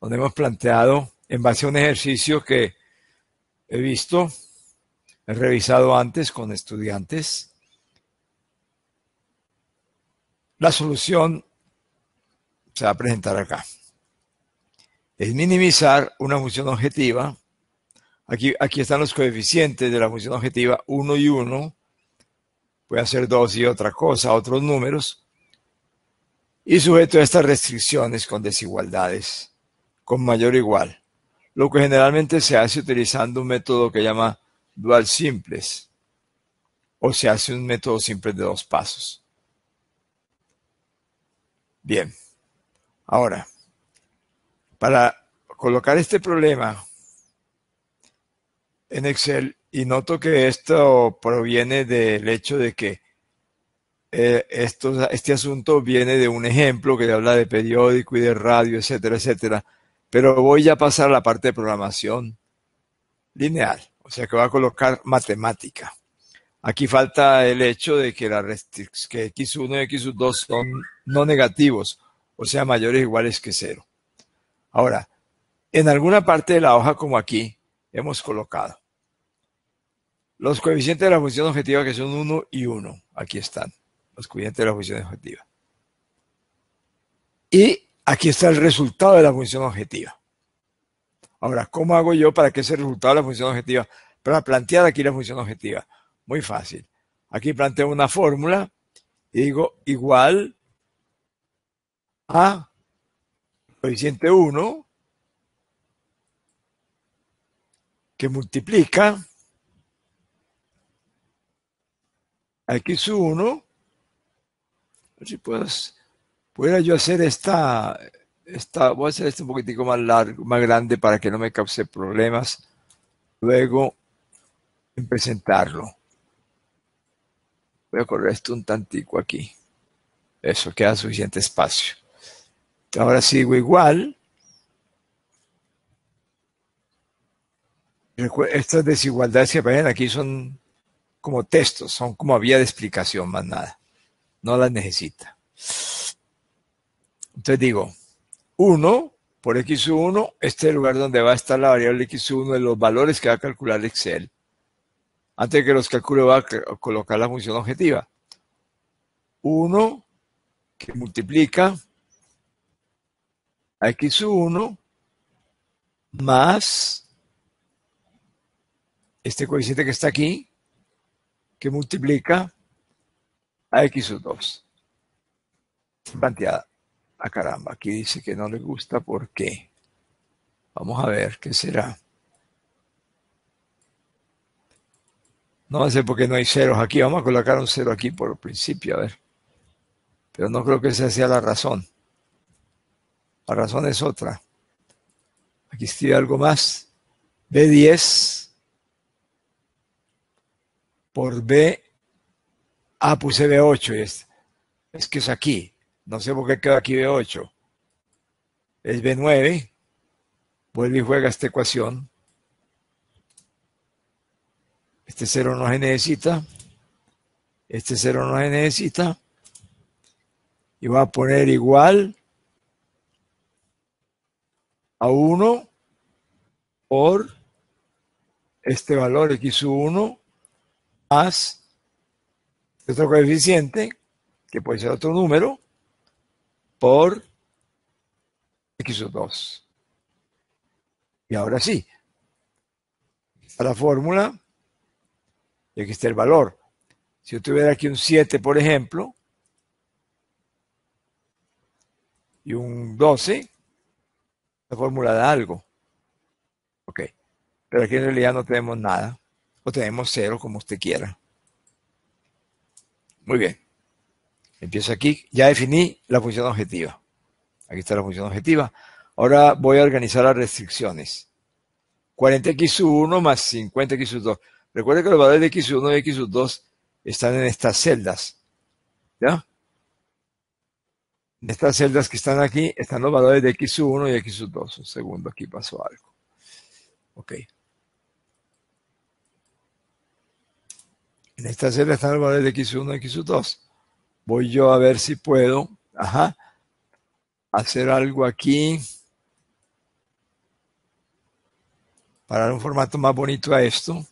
donde hemos planteado, en base a un ejercicio que he visto, he revisado antes con estudiantes, la solución se va a presentar acá. Es minimizar una función objetiva. Aquí, aquí están los coeficientes de la función objetiva 1 y 1. Puede ser 2 y otra cosa, otros números. Y sujeto a estas restricciones con desigualdades con mayor o igual, lo que generalmente se hace utilizando un método que llama dual simples, o se hace un método simple de dos pasos. Bien, ahora, para colocar este problema en Excel, y noto que esto proviene del hecho de que eh, esto, este asunto viene de un ejemplo que habla de periódico y de radio, etcétera, etcétera pero voy a pasar a la parte de programación lineal, o sea que voy a colocar matemática. Aquí falta el hecho de que, la que x1 y x2 son no negativos, o sea, mayores o iguales que cero. Ahora, en alguna parte de la hoja como aquí, hemos colocado los coeficientes de la función objetiva que son 1 y 1. Aquí están los coeficientes de la función objetiva. Y Aquí está el resultado de la función objetiva. Ahora, ¿cómo hago yo para que ese resultado de la función objetiva? Para plantear aquí la función objetiva. Muy fácil. Aquí planteo una fórmula y digo igual a coeficiente 1 que multiplica a x1 si puedes yo hacer esta, esta, voy a hacer esto un poquitico más largo, más grande para que no me cause problemas luego en presentarlo. Voy a correr esto un tantico aquí. Eso, queda suficiente espacio. Ahora sigo igual. Estas desigualdades que aparecen aquí son como textos, son como vía de explicación, más nada. No las necesita. Entonces digo, 1 por x1, este es el lugar donde va a estar la variable x1 de los valores que va a calcular Excel. Antes de que los calcule va a colocar la función objetiva. 1 que multiplica a x1 más este coeficiente que está aquí, que multiplica a x2. Planteada. Ah, caramba, aquí dice que no le gusta, ¿por qué? Vamos a ver, ¿qué será? No sé por qué no hay ceros aquí. Vamos a colocar un cero aquí por principio, a ver. Pero no creo que esa sea la razón. La razón es otra. Aquí estoy algo más. B10 por B. Ah, puse B8. Es, es que es aquí. No sé por qué queda aquí B8. Es B9. Vuelve y juega esta ecuación. Este 0 no se necesita. Este 0 no se necesita. Y va a poner igual a 1 por este valor x1 más este otro coeficiente, que puede ser otro número, por X2. Y ahora sí, está la fórmula y aquí está el valor. Si yo tuviera aquí un 7, por ejemplo, y un 12, la fórmula da algo. Ok, pero aquí en realidad no tenemos nada, o tenemos cero, como usted quiera. Muy bien. Empiezo aquí, ya definí la función objetiva. Aquí está la función objetiva. Ahora voy a organizar las restricciones. 40x1 más 50x2. Recuerda que los valores de x1 y x2 están en estas celdas. ¿Ya? En estas celdas que están aquí están los valores de x1 y x2. Un segundo, aquí pasó algo. Ok. En estas celdas están los valores de x1 y x2. Voy yo a ver si puedo hacer algo aquí para dar un formato más bonito a esto.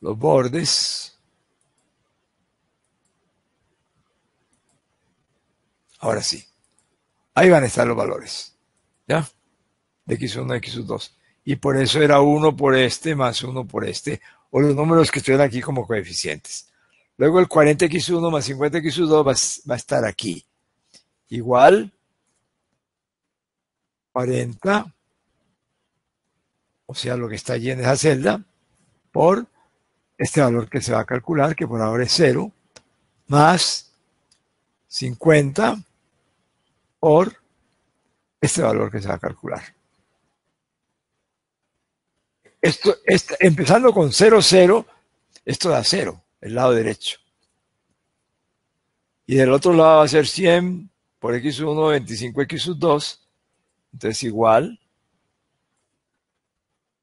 Los bordes. Ahora sí. Ahí van a estar los valores. ¿Ya? De X1 de X2. Y por eso era 1 por este más 1 por este. O los números que estuvieran aquí como coeficientes. Luego el 40x1 más 50x2 va, a estar aquí. Igual 40, o sea, lo que está allí en esa celda, por este valor que se va a calcular, que por ahora es 0, más 50 por este valor que se va a calcular. Esto, empezando con 0, 0, esto da 0 el lado derecho. Y del otro lado va a ser 100 por x1, 25x2, entonces igual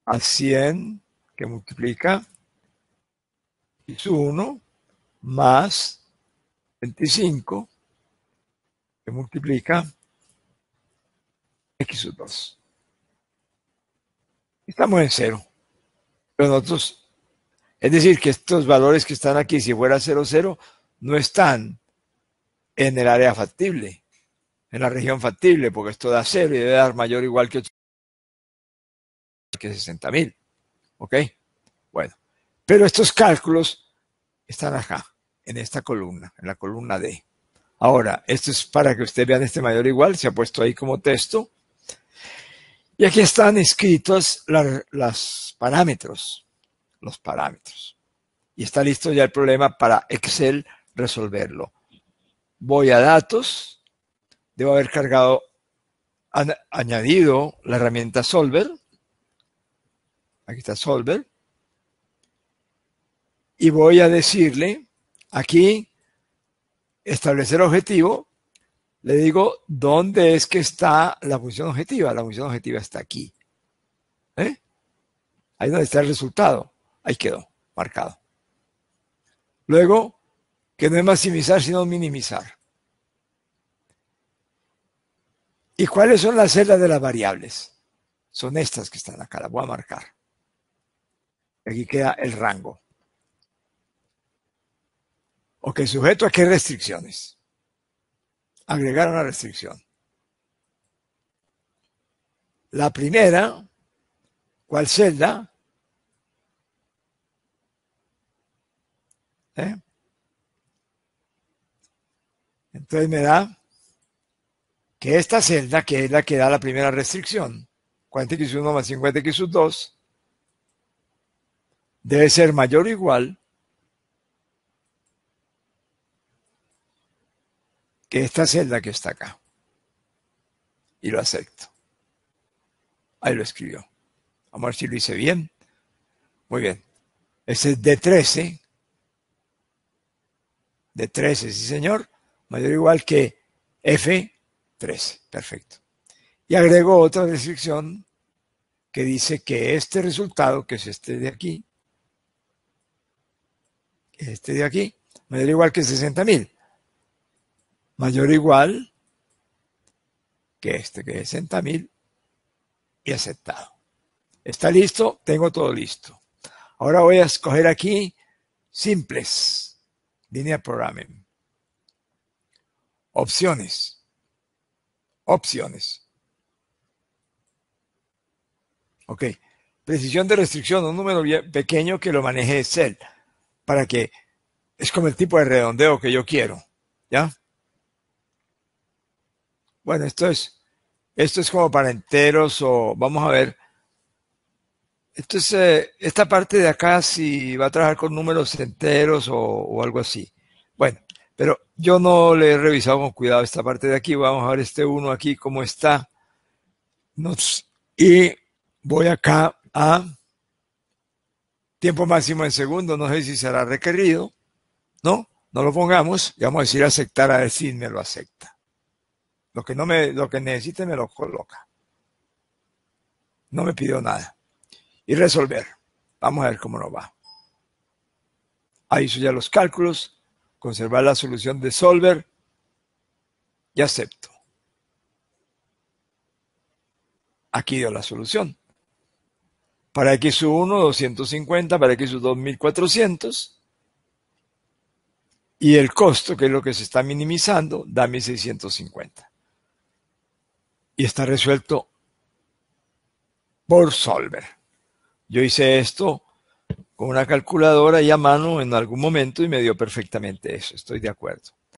a 100 que multiplica x1 más 25 que multiplica x2. Estamos en cero. Pero nosotros es decir, que estos valores que están aquí, si fuera 0,0, no están en el área factible, en la región factible, porque esto da 0 y debe dar mayor o igual que, 60.000. ¿Ok? Bueno, pero estos cálculos están acá, en esta columna, en la columna D. Ahora, esto es para que usted vean este mayor o igual, se ha puesto ahí como texto. Y aquí están escritos los parámetros los parámetros. Y está listo ya el problema para Excel resolverlo. Voy a datos, debo haber cargado, añadido la herramienta Solver. Aquí está Solver. Y voy a decirle aquí establecer objetivo, le digo dónde es que está la función objetiva. La función objetiva está aquí. ¿Eh? Ahí donde está el resultado ahí quedó, marcado. Luego, que no es maximizar, sino minimizar. ¿Y cuáles son las celdas de las variables? Son estas que están acá, las voy a marcar. Aquí queda el rango. ¿O qué sujeto a qué restricciones. Agregar una restricción. La primera, ¿cuál celda? ¿eh? Entonces me da que esta celda, que es la que da la primera restricción, 40x1 más 50x2, debe ser mayor o igual que esta celda que está acá. Y lo acepto. Ahí lo escribió. Vamos a ver si lo hice bien. Muy bien. Ese es D13, de 13, sí señor, mayor o igual que F13. Perfecto. Y agrego otra descripción que dice que este resultado, que es este de aquí, este de aquí, mayor o igual que 60.000, mayor o igual que este que es 60.000 y aceptado. ¿Está listo? Tengo todo listo. Ahora voy a escoger aquí simples línea Programming. Opciones. Opciones. Ok. Precisión de restricción, un número pequeño que lo maneje Excel, para que es como el tipo de redondeo que yo quiero. ¿Ya? Bueno, esto es, esto es como para enteros o vamos a ver entonces, esta parte de acá, si va a trabajar con números enteros o, algo así. Bueno, pero yo no le he revisado con cuidado esta parte de aquí. Vamos a ver este uno aquí, cómo está. y voy acá a tiempo máximo en segundo No sé si será requerido. No, no lo pongamos. Y vamos a decir aceptar a decir me lo acepta. Lo que, no me, lo que necesite me lo coloca. No me pidió nada y resolver. Vamos a ver cómo nos va. Ahí hizo ya los cálculos, conservar la solución de solver y acepto. Aquí dio la solución. Para X1, 250, para X2, 1400. Y el costo, que es lo que se está minimizando, da 1650. Y está resuelto por solver. Yo hice esto con una calculadora y a mano en algún momento y me dio perfectamente eso, estoy de acuerdo.